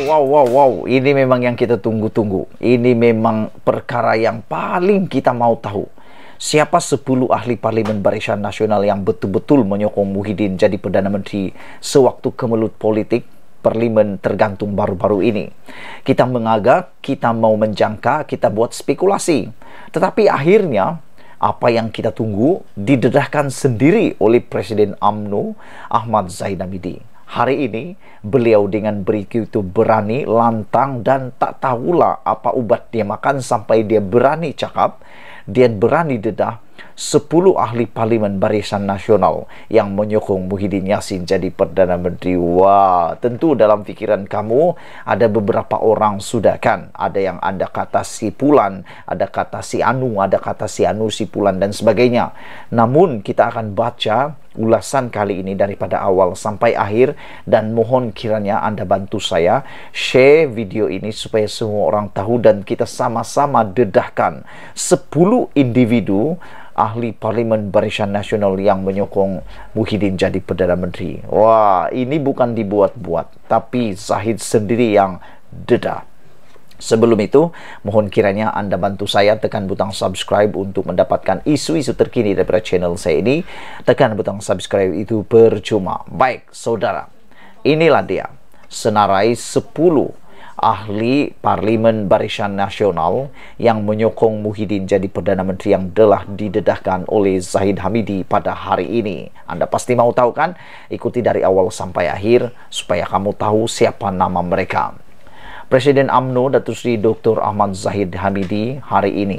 Wow, wow, wow, wow. Ini memang yang kita tunggu-tunggu. Ini memang perkara yang paling kita mau tahu. Siapa 10 ahli Parlimen Barisan Nasional yang betul-betul menyokong Muhyiddin jadi Perdana Menteri sewaktu kemelut politik Parlimen tergantung baru-baru ini? Kita mengagak, kita mau menjangka, kita buat spekulasi. Tetapi akhirnya, apa yang kita tunggu didedahkan sendiri oleh Presiden AMNO Ahmad Zainamidi hari ini beliau dengan itu berani, lantang dan tak tahulah apa ubat dia makan sampai dia berani cakap, dia berani dedah Sepuluh ahli parlimen barisan nasional yang menyokong Muhyiddin Yassin jadi Perdana Menteri. Wah, tentu dalam fikiran kamu ada beberapa orang sudah kan. Ada yang anda kata si Pulan, ada kata si Anu, ada kata si Anu, si Pulan dan sebagainya. Namun kita akan baca ulasan kali ini daripada awal sampai akhir dan mohon kiranya anda bantu saya share video ini supaya semua orang tahu dan kita sama-sama dedahkan 10 individu ahli parlimen barisan nasional yang menyokong Muhyiddin jadi Perdana Menteri. Wah, ini bukan dibuat-buat, tapi Zahid sendiri yang dedah. Sebelum itu, mohon kiranya anda bantu saya tekan butang subscribe untuk mendapatkan isu-isu terkini daripada channel saya ini. Tekan butang subscribe itu percuma. Baik, saudara, inilah dia. Senarai 10 ahli Parlimen Barisan Nasional yang menyokong Muhyiddin jadi Perdana Menteri yang telah didedahkan oleh Zahid Hamidi pada hari ini. Anda pasti mau tahu kan? Ikuti dari awal sampai akhir supaya kamu tahu siapa nama mereka. Presiden AMNO Datuk Sri Dr. Ahmad Zahid Hamidi hari ini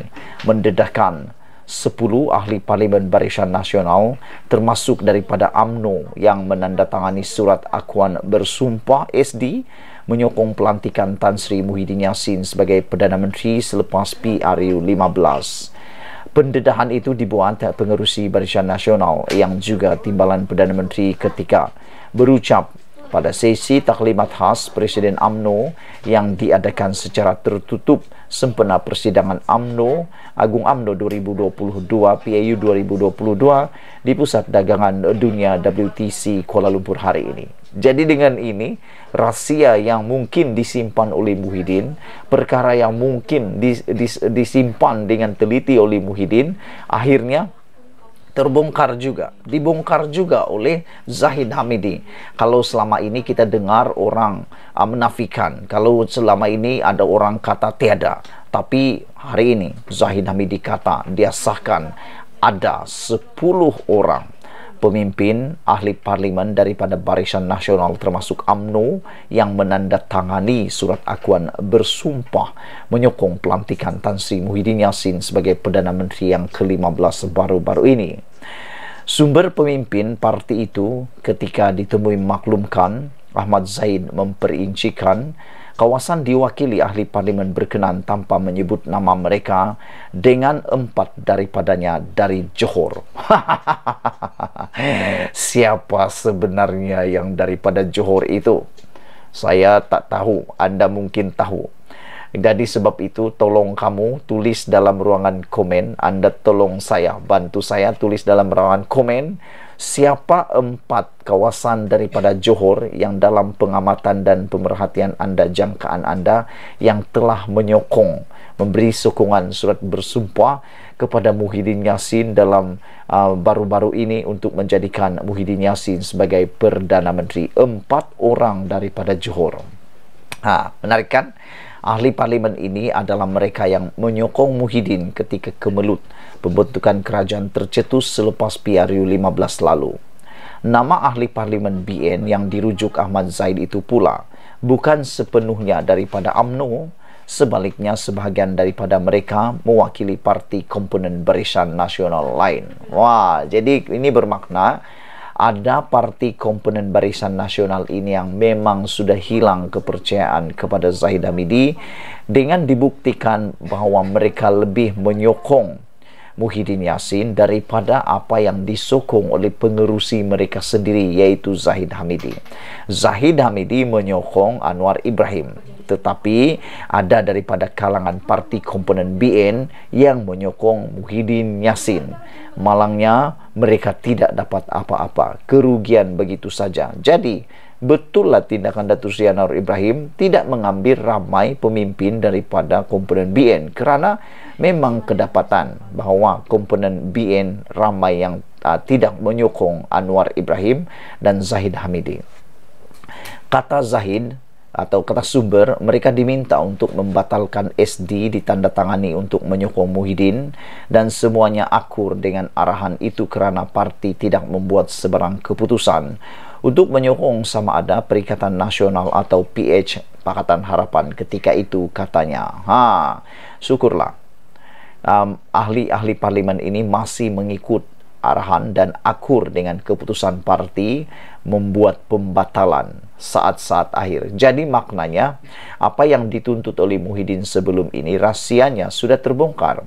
mendedahkan 10 ahli parlimen barisan nasional termasuk daripada AMNO yang menandatangani surat akuan bersumpah SD menyokong pelantikan Tan Sri Muhyiddin Yassin sebagai Perdana Menteri selepas PRU 15. Pendedahan itu dibuat pengerusi Barisan Nasional yang juga timbalan Perdana Menteri ketika berucap pada sesi taklimat khas Presiden AMNO yang diadakan secara tertutup sempena persidangan AMNO Agung AMNO 2022 PAU 2022 di Pusat Dagangan Dunia WTC Kuala Lumpur hari ini. Jadi dengan ini rahsia yang mungkin disimpan oleh Muhyiddin, perkara yang mungkin dis, dis, disimpan dengan teliti oleh Muhyiddin akhirnya terbongkar juga dibongkar juga oleh Zahid Hamidi kalau selama ini kita dengar orang uh, menafikan kalau selama ini ada orang kata tiada tapi hari ini Zahid Hamidi kata dia sahkan ada 10 orang pemimpin ahli parlimen daripada Barisan Nasional termasuk AMNO yang menandatangani surat akuan bersumpah menyokong pelantikan Tan Sri Muhyiddin Yassin sebagai Perdana Menteri yang ke-15 baru-baru ini. Sumber pemimpin parti itu ketika ditemui maklumkan Ahmad Zain memperincikan kawasan diwakili ahli parlimen berkenan tanpa menyebut nama mereka dengan empat daripadanya dari Johor. Siapa sebenarnya yang daripada Johor itu? Saya tak tahu, anda mungkin tahu. Jadi sebab itu tolong kamu tulis dalam ruangan komen, anda tolong saya, bantu saya tulis dalam ruangan komen siapa empat kawasan daripada Johor yang dalam pengamatan dan pemerhatian anda, jangkaan anda yang telah menyokong, memberi sokongan surat bersumpah kepada Muhyiddin Yassin dalam uh, baru-baru ini untuk menjadikan Muhyiddin Yassin sebagai Perdana Menteri. Empat orang daripada Johor. Ha, menarik kan? ahli parlimen ini adalah mereka yang menyokong Muhyiddin ketika kemelut pembentukan kerajaan tercetus selepas PRU 15 lalu. Nama ahli parlimen BN yang dirujuk Ahmad Zaid itu pula bukan sepenuhnya daripada AMNO, sebaliknya sebahagian daripada mereka mewakili parti komponen barisan nasional lain. Wah, jadi ini bermakna ada parti komponen barisan nasional ini yang memang sudah hilang kepercayaan kepada Zahid Hamidi dengan dibuktikan bahawa mereka lebih menyokong Muhyiddin Yassin daripada apa yang disokong oleh pengerusi mereka sendiri iaitu Zahid Hamidi. Zahid Hamidi menyokong Anwar Ibrahim tetapi ada daripada kalangan parti komponen BN yang menyokong Muhyiddin Yassin. Malangnya mereka tidak dapat apa-apa, kerugian begitu saja. Jadi betullah tindakan Datuk Sri Anwar Ibrahim tidak mengambil ramai pemimpin daripada komponen BN kerana memang kedapatan bahawa komponen BN ramai yang uh, tidak menyokong Anwar Ibrahim dan Zahid Hamidi. Kata Zahid, atau kertas sumber mereka diminta untuk membatalkan SD ditandatangani untuk menyokong Muhyiddin dan semuanya akur dengan arahan itu kerana parti tidak membuat sebarang keputusan untuk menyokong sama ada Perikatan Nasional atau PH Pakatan Harapan ketika itu katanya ha syukurlah um, ahli-ahli parlimen ini masih mengikut arahan dan akur dengan keputusan parti membuat pembatalan saat-saat akhir. Jadi maknanya apa yang dituntut oleh Muhyiddin sebelum ini rahasianya sudah terbongkar.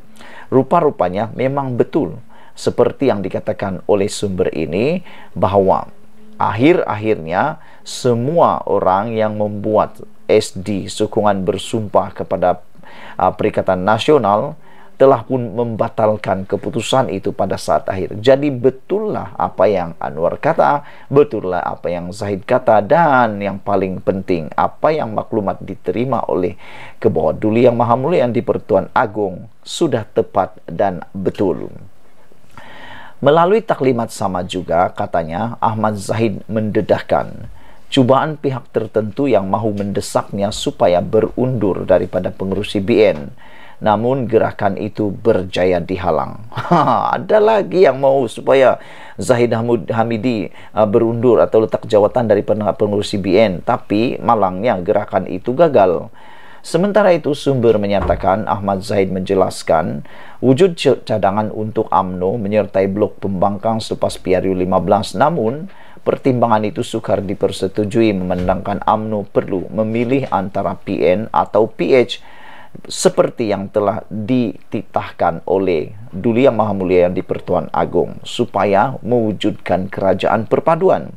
Rupa-rupanya memang betul seperti yang dikatakan oleh sumber ini bahwa akhir-akhirnya semua orang yang membuat SD, sokongan bersumpah kepada uh, Perikatan Nasional telah pun membatalkan keputusan itu pada saat akhir. Jadi betullah apa yang Anwar kata, betullah apa yang Zahid kata, dan yang paling penting apa yang maklumat diterima oleh kebawah duli yang maha mulia yang dipertuan Agung sudah tepat dan betul. Melalui taklimat sama juga katanya Ahmad Zahid mendedahkan cubaan pihak tertentu yang mahu mendesaknya supaya berundur daripada pengurusi BN namun gerakan itu berjaya dihalang. Ha, ada lagi yang mau supaya Zahid Hamidi uh, berundur atau letak jawatan dari pengurus BN, tapi malangnya gerakan itu gagal. Sementara itu sumber menyatakan Ahmad Zahid menjelaskan wujud cadangan untuk AMNO menyertai blok pembangkang selepas PRU 15 namun pertimbangan itu sukar dipersetujui memandangkan AMNO perlu memilih antara PN atau PH seperti yang telah dititahkan oleh Duli Yang Maha Mulia yang dipertuan agung supaya mewujudkan kerajaan perpaduan.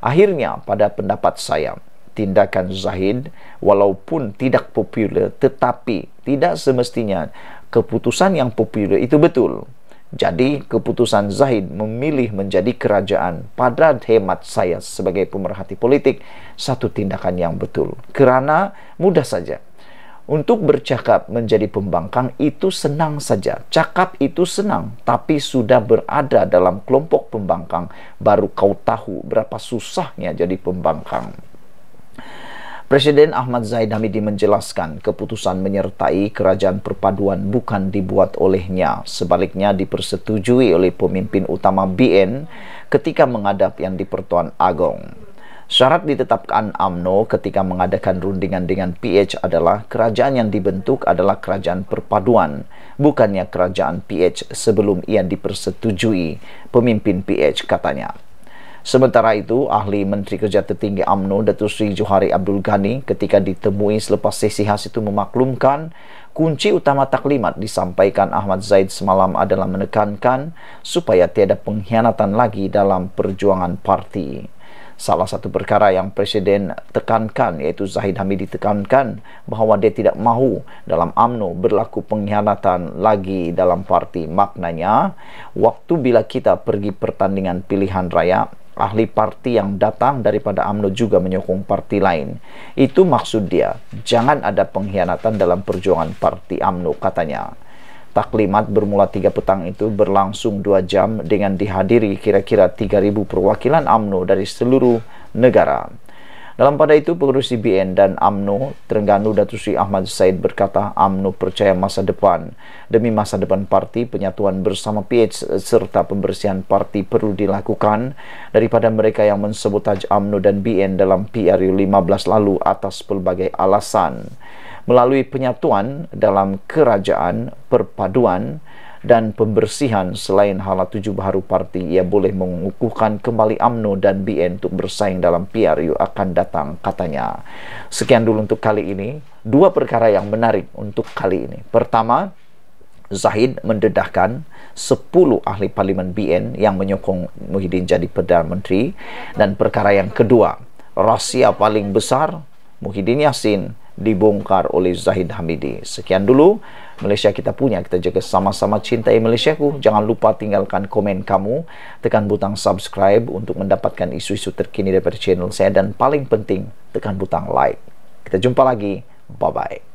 Akhirnya pada pendapat saya, tindakan Zahid walaupun tidak popular tetapi tidak semestinya keputusan yang popular itu betul. Jadi keputusan Zahid memilih menjadi kerajaan pada hemat saya sebagai pemerhati politik satu tindakan yang betul. Kerana mudah saja Untuk bercakap menjadi pembangkang itu senang saja. Cakap itu senang, tapi sudah berada dalam kelompok pembangkang, baru kau tahu berapa susahnya jadi pembangkang. Presiden Ahmad Zaid Hamidi menjelaskan keputusan menyertai kerajaan perpaduan bukan dibuat olehnya. Sebaliknya dipersetujui oleh pemimpin utama BN ketika menghadap yang di Pertuan Agong. Syarat ditetapkan AMNO ketika mengadakan rundingan dengan PH adalah kerajaan yang dibentuk adalah kerajaan perpaduan, bukannya kerajaan PH sebelum ia dipersetujui pemimpin PH katanya. Sementara itu, ahli Menteri Kerja Tertinggi AMNO Datuk Sri Johari Abdul Ghani ketika ditemui selepas sesi khas itu memaklumkan kunci utama taklimat disampaikan Ahmad Zaid semalam adalah menekankan supaya tiada pengkhianatan lagi dalam perjuangan parti salah satu perkara yang presiden tekankan iaitu Zahid Hamidi tekankan bahawa dia tidak mahu dalam AMNO berlaku pengkhianatan lagi dalam parti maknanya waktu bila kita pergi pertandingan pilihan raya ahli parti yang datang daripada AMNO juga menyokong parti lain itu maksud dia jangan ada pengkhianatan dalam perjuangan parti AMNO katanya Taklimat bermula tiga petang itu berlangsung dua jam dengan dihadiri kira-kira 3,000 perwakilan AMNO dari seluruh negara. Dalam pada itu, pengurus CBN dan AMNO Terengganu Datuk Sri Ahmad Said berkata AMNO percaya masa depan. Demi masa depan parti, penyatuan bersama PH serta pembersihan parti perlu dilakukan daripada mereka yang menyebut taj AMNO dan BN dalam PRU 15 lalu atas pelbagai alasan. Melalui penyatuan dalam kerajaan perpaduan, dan pembersihan selain hala tujuh baru parti ia boleh mengukuhkan kembali AMNO dan BN untuk bersaing dalam PRU akan datang katanya. Sekian dulu untuk kali ini. Dua perkara yang menarik untuk kali ini. Pertama, Zahid mendedahkan 10 ahli parlimen BN yang menyokong Muhyiddin jadi Perdana Menteri dan perkara yang kedua, rahsia paling besar Muhyiddin Yassin dibongkar oleh Zahid Hamidi. Sekian dulu. Malaysia kita punya. Kita jaga sama-sama cintai Malaysia ku. Jangan lupa tinggalkan komen kamu. Tekan butang subscribe untuk mendapatkan isu-isu terkini daripada channel saya. Dan paling penting, tekan butang like. Kita jumpa lagi. Bye-bye.